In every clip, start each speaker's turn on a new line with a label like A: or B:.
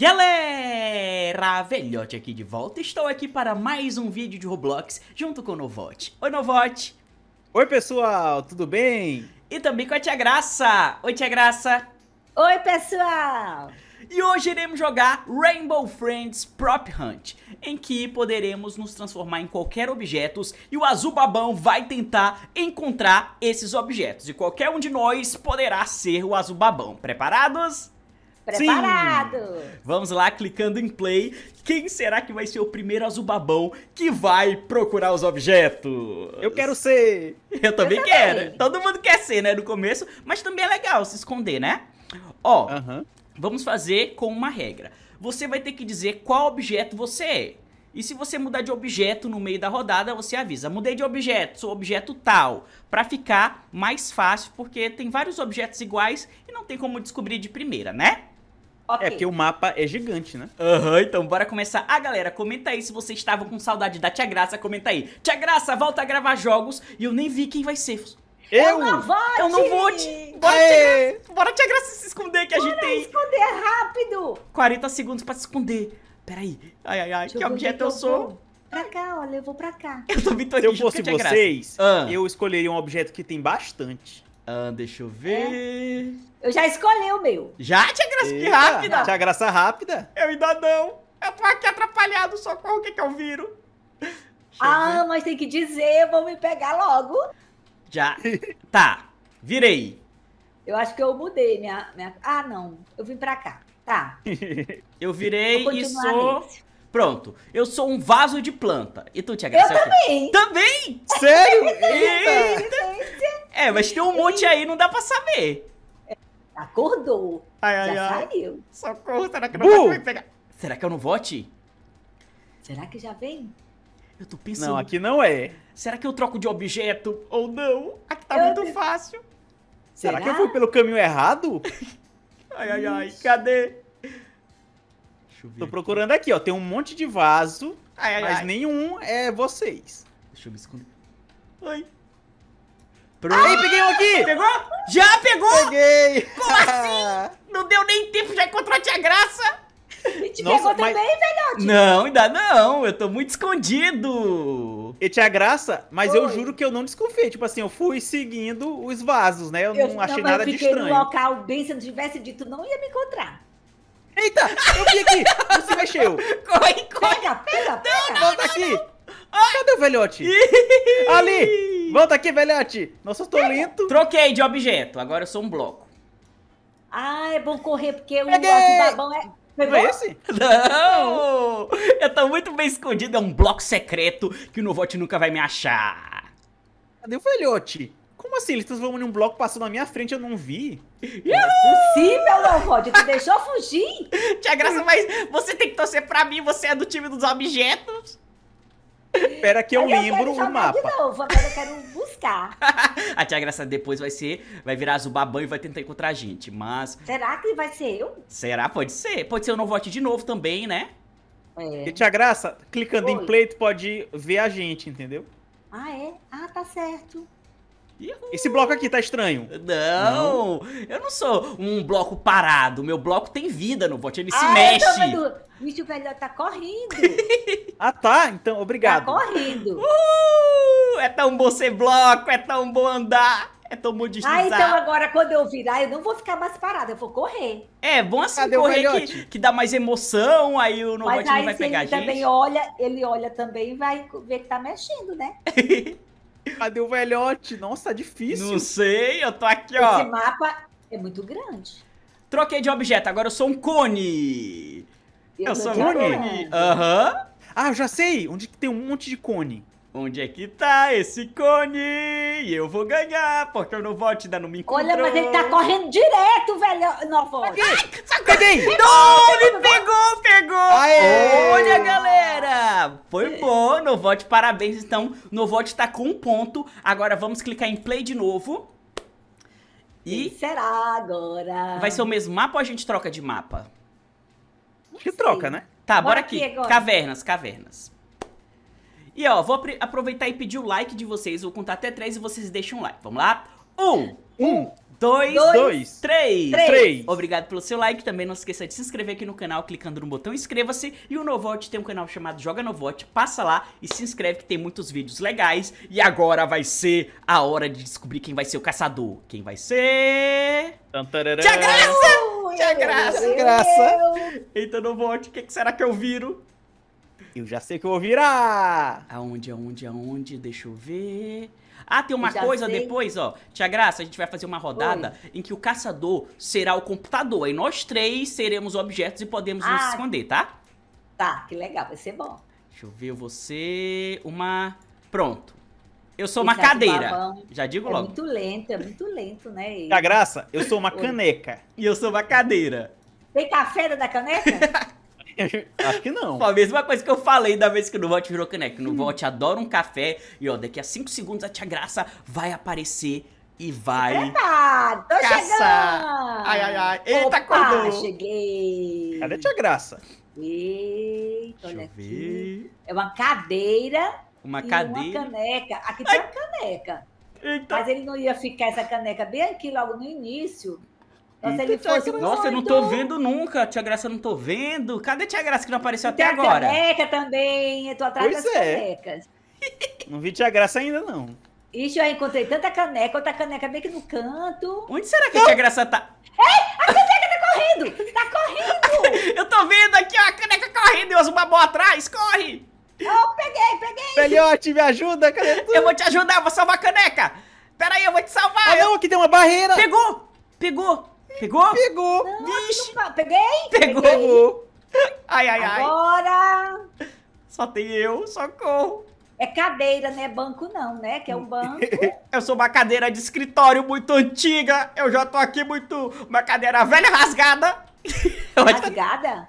A: Galera, velhote aqui de volta, estou aqui para mais um vídeo de Roblox junto com o Novote. Oi Novote! Oi pessoal, tudo bem? E também com a Tia Graça! Oi Tia Graça! Oi pessoal! E hoje iremos jogar Rainbow Friends Prop Hunt, em que poderemos nos transformar em qualquer objetos e o azul babão vai tentar encontrar esses objetos. E qualquer um de nós poderá ser o azul babão. Preparados? Preparado! Sim. Vamos lá, clicando em play. Quem será que vai ser o primeiro azubabão que vai procurar os objetos? Eu quero ser! Eu também, Eu também. quero! Todo mundo quer ser, né, no começo, mas também é legal se esconder, né? Ó, vamos fazer com uma regra. Você vai ter que dizer qual objeto você é. E se você mudar de objeto no meio da rodada, você avisa: mudei de objeto, sou objeto tal. Para ficar mais fácil, porque tem vários objetos iguais e não tem como descobrir de primeira, né? Okay. É porque o mapa é gigante, né? Aham, uhum, então bora começar. Ah, galera, comenta aí se vocês estavam com saudade da Tia Graça, comenta aí. Tia Graça, volta a gravar jogos e eu nem vi quem vai ser. Eu? Eu, vote. eu não vou te... Bora, tia Graça, bora, tia Graça, se esconder que bora a gente tem...
B: esconder rápido!
A: 40 segundos pra se esconder. Peraí. Ai, ai, ai, Deixa que objeto eu, eu sou?
B: Pra cá, olha, eu vou pra cá. Eu
A: também tô Se eu fosse vocês, ah. eu escolheria um objeto que tem bastante. Ah, deixa eu é. ver.
B: É. Eu já escolhi o meu. Já, Tinha Graça? Eita, rápida! Tinha
A: Graça rápida?
B: Eu ainda não. Eu tô aqui atrapalhado, socorro, o que que eu viro? ah, mas tem que dizer, Vou me pegar logo.
A: Já. tá, virei.
B: Eu acho que eu mudei minha, minha... Ah, não. Eu vim pra cá. Tá.
A: Eu virei e sou. Nesse. Pronto, eu sou um vaso de planta. E tu, Tia Graça? É eu
B: também! Também?
A: Sério? Eita! é, mas tem um monte aí, não dá pra saber.
B: Acordou. Ai, ai, já ai. saiu. Socorro, será que não vai pegar?
A: Será que eu não vote?
B: Será que já vem? Eu tô
A: pensando. Não, aqui não é. Será que eu troco de objeto ou não?
B: Aqui tá eu... muito fácil.
A: Será? será que eu fui pelo caminho errado? ai, ai, ai. Cadê? Deixa eu ver. Tô procurando aqui, ó. Tem um monte de vaso, ai, ai, mas ai. nenhum é vocês. Deixa eu me esconder. Ai.
B: Pronto. Aí, peguei um aqui! Pegou?
A: Já pegou? Peguei! Como assim? não deu nem tempo, já encontrou a tia Graça!
B: E te Nossa, pegou mas... também, velhote? Não, ainda
A: não, eu tô muito escondido! E tia Graça, mas Oi. eu juro que eu não desconfiei, tipo assim, eu fui seguindo os vasos, né? Eu, eu não achei não, nada de estranho. Eu fiquei um
B: local bem, se eu não tivesse dito, não ia me encontrar. Eita, eu
A: vi aqui. Você mexeu. Corre, corre. Pega, pega, pega. Não, Volta não, aqui. Não. Cadê o velhote? Ali. Volta aqui, velhote. Nossa, eu tô lento. Troquei de objeto. Agora eu sou um bloco.
B: Ah, é bom correr, porque o babão é-, é... Pegou? Não é esse?
A: Não! Eu tô muito bem escondido, é um bloco secreto que o Novote nunca vai me achar. Cadê o velhote? Como assim? Eles transformam em um bloco, passou na minha frente, eu não vi. Não é possível, não, Rod. Tu deixou fugir? Tia Graça, mas você tem que torcer pra mim, você é do time dos objetos. Espera que eu, eu lembro o mapa. De
B: novo, agora eu quero buscar.
A: a Tia Graça depois vai ser, vai virar Azubabã e vai tentar encontrar a gente, mas...
B: Será que vai ser eu?
A: Será? Pode ser. Pode ser o novo de novo também, né? É. E Tia Graça, clicando em play, tu pode ver a gente, entendeu?
B: Ah, é? Ah, tá certo.
A: Esse bloco aqui tá estranho. Não, não, eu não sou um bloco parado. Meu bloco tem vida no bote, ele ah, se mexe. Vendo...
B: Bicho velho tá correndo.
A: ah, tá? Então, obrigado. Tá
B: correndo. Uh, é tão bom ser bloco, é tão bom andar. É tão bom deslizar. Ah, então agora quando eu virar, eu não vou ficar mais parada, eu vou correr. É, bom assim Cadê correr que, que, dá mais
A: emoção, aí o Novote não vai pegar ele a gente. também
B: olha, ele olha também e vai ver que tá mexendo, né?
A: Cadê o velhote? Nossa, tá difícil. Não sei, eu tô aqui, ó. Esse
B: mapa é muito grande.
A: Troquei de objeto, agora eu sou um cone.
B: Eu, eu sou um cone?
A: Aham. Uhum. Ah, eu já sei. Onde tem um monte de cone? Onde é que tá esse cone? Eu vou ganhar, porque eu não vou te dar no me encontrou. Olha, mas ele tá correndo
B: direto, velho. Não, volta. Cadê? Não, ele pegou, pegou. Aê. Olha,
A: galera. Foi bom, Novot, Parabéns, então. Novot tá com um ponto. Agora vamos clicar em play de novo.
B: E... Quem será agora? Vai ser
A: o mesmo mapa ou a gente troca de mapa? Não que sei. troca, né? Tá, bora, bora aqui. aqui cavernas, cavernas. E ó, vou aproveitar e pedir o like de vocês. Vou contar até três e vocês deixam um like. Vamos lá? Um, um, dois, dois, três. três. Obrigado pelo seu like. Também não esqueça de se inscrever aqui no canal clicando no botão inscreva-se. E o Novote tem um canal chamado Joga Novote. Passa lá e se inscreve que tem muitos vídeos legais. E agora vai ser a hora de descobrir quem vai ser o caçador. Quem vai ser... Tia Graça! Tia Graça! Tia Graça! Então, Novote, o que, que será que eu viro? Eu já sei que eu vou virar! Aonde, aonde, aonde? Deixa eu ver. Ah, tem uma coisa sei. depois, ó. Tia Graça, a gente vai fazer uma rodada Oi. em que o caçador será o computador. E nós três seremos objetos e podemos ah, nos esconder, tá?
B: Tá, que legal, vai ser bom.
A: Deixa eu ver você. Uma. Pronto. Eu sou uma Exato, cadeira. Babão. Já digo é logo. É muito
B: lento, é muito lento, né? Tia
A: Graça, eu sou uma Oi. caneca. E eu sou uma cadeira.
B: Tem café da caneca?
A: Acho que não. a mesma coisa que eu falei da vez que o Nuvão virou caneca. O Nuvão adora um café e, ó, daqui a 5 segundos a tia Graça vai aparecer e vai. É
B: Eita, tô caçar. chegando! Ai, ai, ai. Eita, Opa, acordou! cheguei! Cadê a tia Graça? Eita, olha aqui. É uma cadeira.
A: Uma cadeira. Uma
B: caneca. Aqui tem uma caneca. Eita. Mas ele não ia ficar essa caneca bem aqui logo no início. Nossa, ele tá fosse Nossa, eu não tô vendo
A: nunca. Tia Graça, eu não tô vendo. Cadê Tia Graça que não apareceu até agora? Tem a
B: caneca também. Eu tô atrás pois das é. canecas. Não vi Tia Graça ainda, não. Ixi, eu encontrei tanta caneca, outra caneca bem aqui no canto. Onde será que a Tia Graça tá? Ei, a caneca tá correndo! Tá correndo! eu tô vendo
A: aqui, ó, a caneca correndo e usa uma bola atrás. Corre! Oh, peguei, peguei! Pelhote, me ajuda, cadê tu? Eu vou te ajudar, eu vou salvar a caneca! Pera aí, eu vou te salvar! Ah, eu... não, aqui tem uma barreira! Pegou! Pegou! Pegou? Pegou. Não, Vixe. Não... Peguei? Pegou.
B: Peguei. Ai, ai, ai. Agora. Só tem eu, socorro. É cadeira, não é banco não, né? Que é um banco.
A: eu sou uma cadeira de escritório muito antiga.
B: Eu já tô aqui muito... Uma cadeira velha rasgada. Rasgada?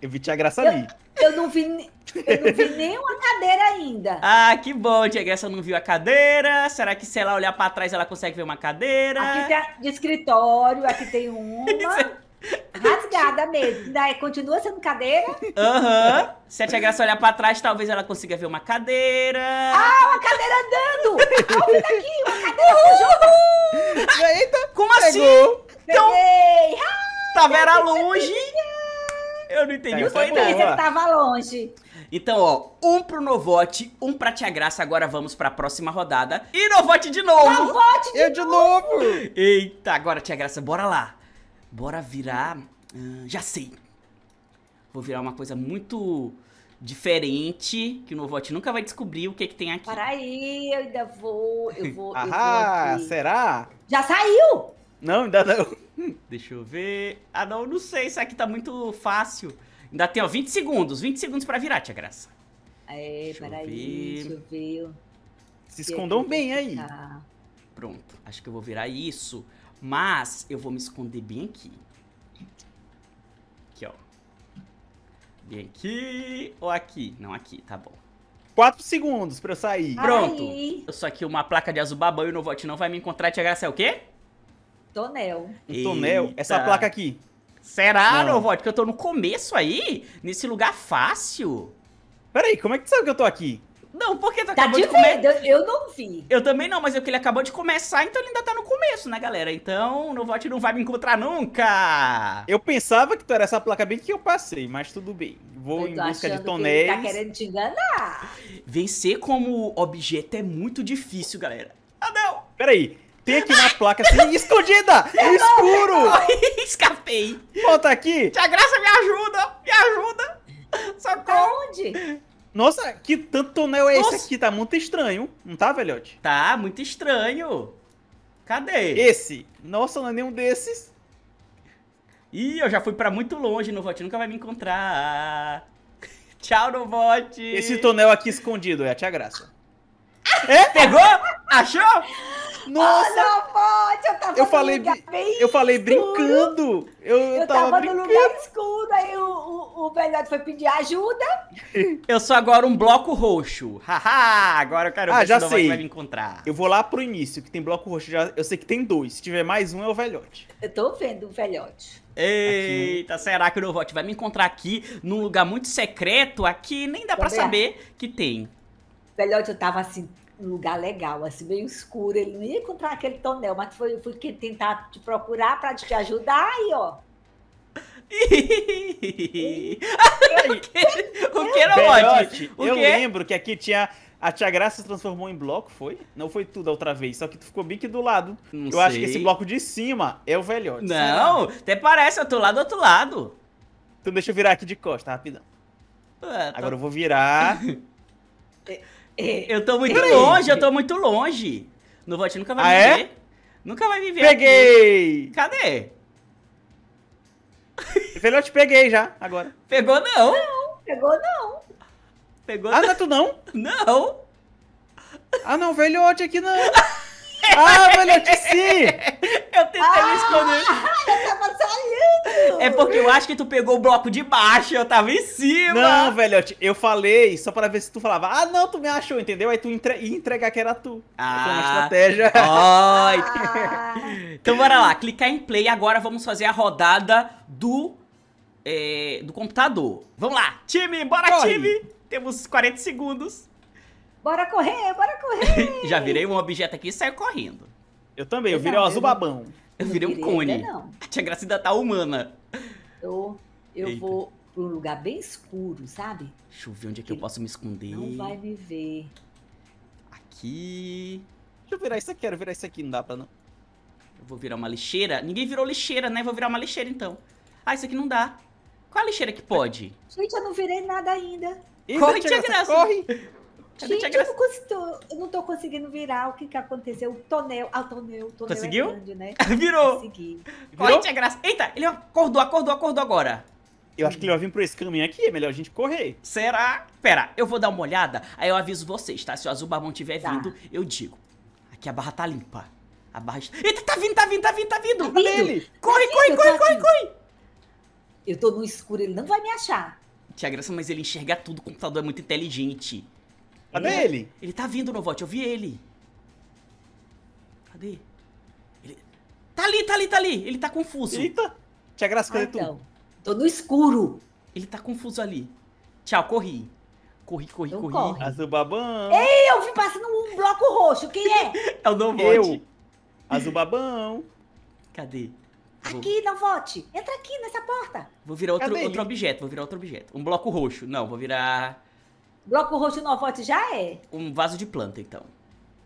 A: Eu vi graça eu...
B: ali. Eu não vi. Eu não vi nenhuma cadeira ainda. Ah,
A: que bom, Tia Graça não viu a cadeira. Será que se ela olhar pra trás ela consegue ver uma cadeira? Aqui tem a
B: de escritório, aqui tem uma. Rasgada mesmo. Daí é, continua sendo cadeira?
A: Aham. Uhum. Se a Tia Graça olhar pra trás, talvez ela consiga ver uma
B: cadeira. Ah, uma cadeira andando! Ah, olha aqui, uma cadeira Uhul! Eita, Como assim? Peguei. Então, ah, tava tá era longe.
A: Eu não entendi. Tá, não então é foi é nada. Você
B: tava longe.
A: Então, ó, um pro Novote, um pra Tia Graça. Agora vamos pra próxima rodada. E Novote de novo! Novote de, é novo! de novo! Eita, agora, Tia Graça, bora lá. Bora virar... Hum, já sei. Vou virar uma coisa muito diferente, que o Novote nunca vai descobrir o que, é que tem aqui. Para
B: aí, eu ainda vou, eu vou, ah, eu vou será? Já saiu!
A: Não, ainda não. Deixa eu ver. Ah, não, não sei. Isso aqui tá muito fácil. Ainda tem, ó, 20 segundos. 20 segundos pra virar, Tia Graça.
B: É, peraí, ver. Se escondam bem aí.
A: Pronto, acho que eu vou virar isso. Mas eu vou me esconder bem aqui. Aqui, ó. Bem aqui ou aqui? Não, aqui, tá bom. Quatro segundos pra eu sair. Pronto. Ai. Eu sou aqui uma placa de azul babão e o Novote não vai me encontrar. Tia Graça é o quê?
B: Tonel. O Tonel, essa placa aqui. Será, Novot,
A: que eu tô no começo aí? Nesse lugar fácil? Peraí, como é que tu sabe que eu tô aqui?
B: Não, porque tu tá acabou de, de começar. Eu não vi.
A: Eu também não, mas é que ele acabou de começar, então ele ainda tá no começo, né, galera? Então o Novot não vai me encontrar nunca. Eu pensava que tu era essa placa bem que eu passei, mas tudo bem. Vou em busca de tonéis. Que ele
B: tá querendo te enganar.
A: Vencer como objeto é muito difícil, galera. Ah, não! Peraí, tem aqui na placa assim, escondida! Escuro! escapei! Volta aqui! Tia Graça, me ajuda!
B: Me ajuda! Socorro! Onde?
A: Nossa, que tanto tonel é Nossa. esse aqui? Tá muito estranho, não tá, velhote? Tá, muito estranho. Cadê? Esse. Nossa, não é nenhum desses. Ih, eu já fui pra muito longe, Novote nunca vai me encontrar. Tchau, Novote! Esse tonel aqui escondido é a Tia Graça. É? Pegou? Achou? Nossa! Oh,
B: não pode! Eu tava eu falei,
A: eu falei brincando! Eu, eu tava, tava brincando. no lugar
B: escuro, aí o, o, o foi pedir ajuda.
A: Eu sou agora um bloco roxo.
B: Haha!
A: agora eu quero ah, ver já sei. vai me encontrar. Eu vou lá pro início, que tem bloco roxo. Já, eu sei que tem dois. Se tiver mais
B: um, é o velhote. Eu tô vendo o velhote.
A: Eita, aqui. será que o Novote vai me encontrar aqui num lugar muito secreto? Aqui nem dá para saber que tem.
B: Velhote, eu tava assim lugar legal, assim, meio escuro. Ele não ia encontrar aquele tonel, mas foi, fui tentar te procurar para te ajudar aí, ó. o que, não é era ótimo? eu lembro
A: que aqui tinha. A Tia Graça se transformou em bloco, foi? Não foi tudo a outra vez, só que tu ficou bem aqui do lado. Não eu sei. acho que esse bloco de cima é o velhote. Não, sabe? até parece, outro lado, outro lado. Então deixa eu virar aqui de costa, rapidão. É, Agora eu vou virar. É. Eu tô muito Ei. longe, eu tô muito longe. No nunca vai ah, me é? ver. Nunca vai me ver. Peguei! Aqui. Cadê? Velho, eu te peguei já, agora. Pegou não. Não,
B: pegou não.
A: Pegou ah, não. é tu não? Não. Ah, não, velhote aqui não. ah, velhote sim! Eu
B: tentei ah, me esconder.
A: Eu
B: tava saindo.
A: É porque eu acho que tu pegou o bloco de baixo, eu tava em cima. Não, velho, eu falei só pra ver se tu falava, ah, não, tu me achou, entendeu? Aí tu entre... ia entregar que era tu. Ah. Foi uma ah. estratégia. Oi. Ah. então bora lá, clicar em play. Agora vamos fazer a rodada do, é, do computador. Vamos lá, time, bora Corre. time. Temos 40 segundos. Bora
B: correr, bora
A: correr. Já virei um objeto aqui e saio correndo. Eu também, eu, virei o um azul babão. Eu virei um cone. Não. a tia Gracida tá humana
B: eu eu vou para um lugar bem escuro, sabe?
A: Deixa eu ver onde é que, eu posso me esconder. Não vai
B: me ver.
A: Aqui. Deixa eu virar isso aqui, quero virar isso aqui, não dá pra não. Eu vou virar uma lixeira. Ninguém virou lixeira, né? Vou virar uma lixeira então. Ah, isso aqui não dá. Qual é a lixeira que pode?
B: Gente, eu não virei nada ainda. Corre, tia Graça, graça. corre! Gente, eu não, consigo, eu não tô conseguindo virar o que que aconteceu. O tonel, ah, o tonel, o tonel é Conseguiu? É grande, né? Virou. Consegui. Virou? Corre,
A: graça. Eita, ele acordou, acordou, acordou agora. Eu acho que ele vai vir pro esse caminho aqui, é melhor a gente correr. Será? Pera, eu vou dar uma olhada, aí eu aviso vocês, tá? Se o Azul Barbão tiver tá. vindo, eu digo. Aqui a barra tá limpa. A barra... Eita, tá vindo, tá vindo, tá vindo,
B: tá vindo! Tá ele! Corre, tá corre, corre, corre, corre! Eu tô no escuro, ele não vai me achar.
A: Tia Graça, mas ele enxerga tudo, o computador é muito inteligente. Cadê ele? Ele, ele tá vindo, Novote, eu vi ele. Cadê? Ele... Tá ali, tá ali, tá ali. Ele tá confuso. Eita. Tia Graça, cadê ah, então. tu? Tô no escuro. Ele tá confuso ali. Tchau, corri. Corri, corri, então corri. Corre. Azul babão. Ei, eu
B: vi passando um bloco roxo. Quem é?
A: é o Novote. Eu. Azul babão. Cadê? Aqui,
B: não vote. Entra aqui nessa porta.
A: Vou virar outro, outro objeto, vou virar outro objeto. Um bloco roxo. Não, vou virar Bloco roxo novote já é? Um vaso de planta, então.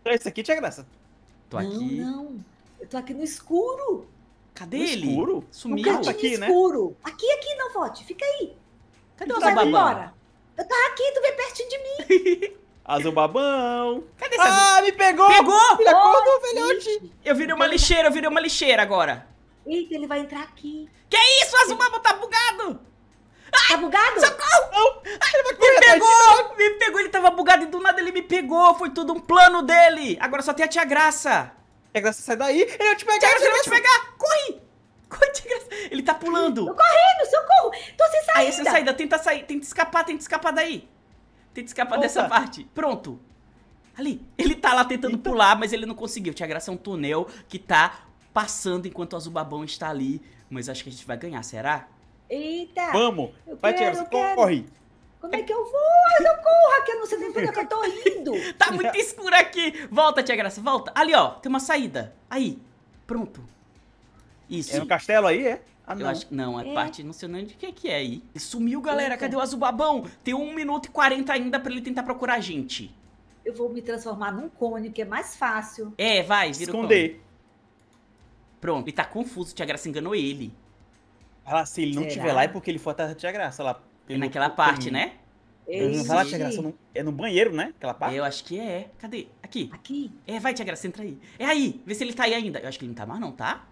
A: então. Esse aqui tinha graça. Tô não, aqui.
B: Não, Eu tô aqui no escuro. Cadê no ele? escuro? Sumiu. Um tá tá aqui, né? escuro. Aqui, aqui, novote. Fica aí. Cadê o Azubabão? embora. Eu tava aqui, tu vem pertinho de
A: mim. Azubabão.
B: Cadê esse Ah, me pegou! Pegou! Filha, acordou,
A: velhote. Eu virei uma lixeira, eu virei uma lixeira agora.
B: Eita, ele vai entrar aqui. Que isso, Azubabão tá bugado! Tá
A: bugado? Socorro! Não. correr, me pegou! Me pegou, ele tava bugado e do nada ele me pegou. Foi tudo um plano dele. Agora só tem a Tia Graça. Tia Graça sai daí. Ele vai te pegar. Tia Graça, ele vai te pegar. Corre! Corre, Tia Graça. Ele tá pulando. Tô correndo, socorro. Tô sem saída. Aí, sem saída. Tenta sair. Tenta escapar. Tenta escapar daí. Tenta escapar Opa. dessa parte. Pronto. Ali. Ele tá lá tentando Eita. pular, mas ele não conseguiu. Tia Graça é um túnel que tá passando enquanto o Azubabão está ali. Mas acho que a gente vai ganhar, será?
B: Eita! Vamos! Vai, Tiago,
A: corre! Como é que eu vou? Eu não corro, que eu não sei nem por é que eu tô indo. tá muito escuro aqui. Volta, Tia Graça, volta. Ali, ó, tem uma saída. Aí, pronto. Isso. É no um castelo aí, é? Ah, não. Eu acho que não, é, é, parte, não sei nem de que que é aí. Sumiu, galera, Eita. cadê o azul babão? Tem um minuto e 40 ainda pra ele tentar procurar a gente.
B: Eu vou me transformar num cone, que é mais fácil.
A: É, vai, vira Esconder. o cone. Esconder. Pronto, ele tá confuso, Tia Graça enganou ele. Ela, se ele não Será? tiver lá, é porque ele foi atrás da tia Graça lá. É pelo, naquela parte, né?
B: Eu não tia Graça,
A: é, é no banheiro, né? Aquela parte? Eu acho que é. Cadê? Aqui. Aqui. É, vai, tia Graça, entra aí. É aí. Vê se ele tá aí ainda. Eu acho que ele não tá mais, não, tá?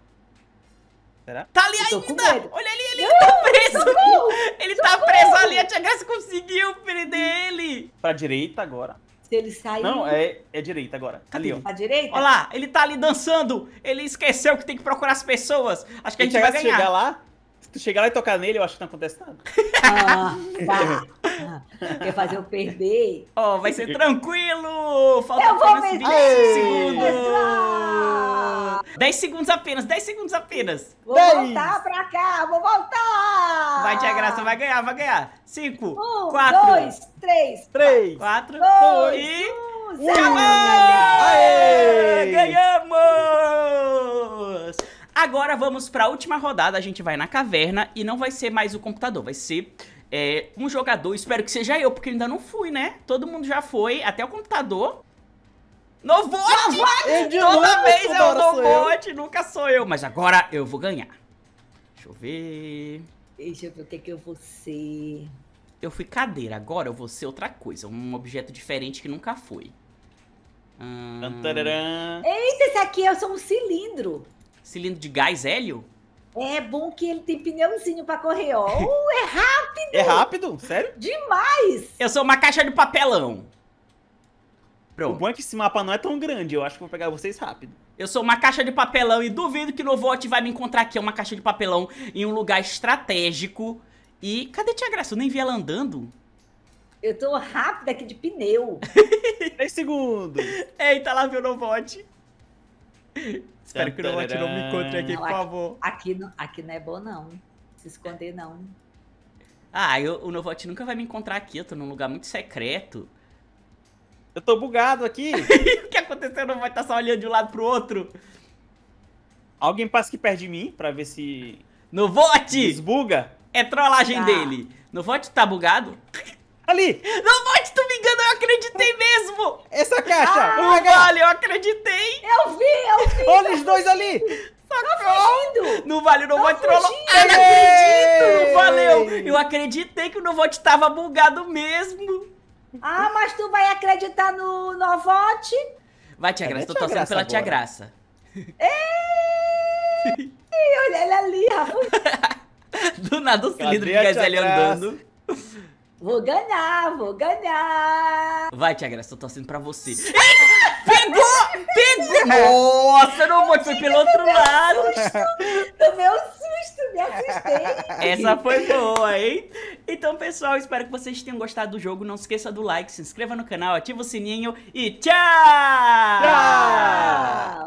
A: Será? Tá ali ainda! Olha ali, ele uh, tá preso! Socorro, ele tá socorro. tá preso ali, a Tia Graça conseguiu prender ele! Pra direita agora. Se ele sair. Não, é, é direita agora. Cadê? Ali, ó. Pra
B: direita? Olha lá,
A: ele tá ali dançando! Ele esqueceu que tem que procurar as pessoas! Acho que e a gente vai ganhar. chegar lá, se tu chegar lá e tocar nele, eu acho que não acontece nada.
B: Ah, tá. quer fazer eu perder? Ó, oh, vai ser tranquilo! Falta eu vou apenas 20 segundos!
A: 10 segundos apenas, 10
B: segundos apenas! Vou 10. voltar pra cá, vou voltar! Vai, Tia Graça,
A: vai ganhar, vai ganhar! 5, 4, 2,
B: 3, 3, 4, 2 e...
A: Um, Aê! Ganhamos! Agora vamos para a última rodada, a gente vai na caverna e não vai ser mais o computador, vai ser é, um jogador, espero que seja eu, porque ainda não fui, né? Todo mundo já foi, até o computador. Novote! Toda vez é o Novote, nunca sou eu, mas agora eu vou ganhar. Deixa eu ver... Deixa eu ver o que, que eu vou ser... Eu fui cadeira, agora eu vou ser outra coisa, um objeto diferente que nunca foi. Hum... Eita,
B: esse aqui eu é sou um cilindro
A: cilindro de gás hélio?
B: É bom que ele tem pneuzinho pra correr, ó. Uh, é rápido!
A: É rápido? Sério?
B: Demais!
A: Eu sou uma caixa de papelão. Pronto. O bom é que esse mapa não é tão grande, eu acho que vou pegar vocês rápido. Eu sou uma caixa de papelão e duvido que o Novot vai me encontrar aqui, é uma caixa de papelão em um lugar estratégico. E cadê Tia Graça? Eu nem vi ela andando.
B: Eu tô rápida aqui de pneu. Três segundos. Eita, lá viu o Novot.
A: Espero que o Rolot não me encontre aqui, não, por aqui,
B: favor. Aqui, não, aqui não é bom, não. Se esconder, não.
A: Ah, eu, o Novote nunca vai me encontrar aqui. Eu tô num lugar muito secreto. Eu tô bugado aqui. o que aconteceu? Não vai estar tá só olhando de um lado pro outro. Alguém passa aqui perto de mim pra ver se. Novote! Desbuga! É trollagem ah. dele. Novote tá bugado? Ali! Não pode, tu me engana, eu acreditei mesmo! Essa caixa! Ah, vale, eu acreditei! Eu vi, eu vi! Olha os dois ali! Tá Socorro! Não vale, não tá vou trollar! Ah, não acredito! Valeu! Eu acreditei que o Novote tava bugado mesmo! Ah, mas tu vai acreditar no
B: Novote?
A: Vai, Tia é Graça, tô torcendo pela agora. Tia Graça.
B: Ei! Olha ela ali, Rafa!
A: Do nada o cilindro de gás ali andando.
B: Vou ganhar, vou ganhar.
A: Vai, Tia Graça, eu tô torcendo pra você.
B: pegou! Pegou! É. Nossa, não vou foi pelo outro lado. Tomei um susto, me assustei.
A: Essa foi boa, hein? Então, pessoal, espero que vocês tenham gostado do jogo. Não se esqueça do like, se inscreva no canal, ativa o sininho e tchau! Tchau!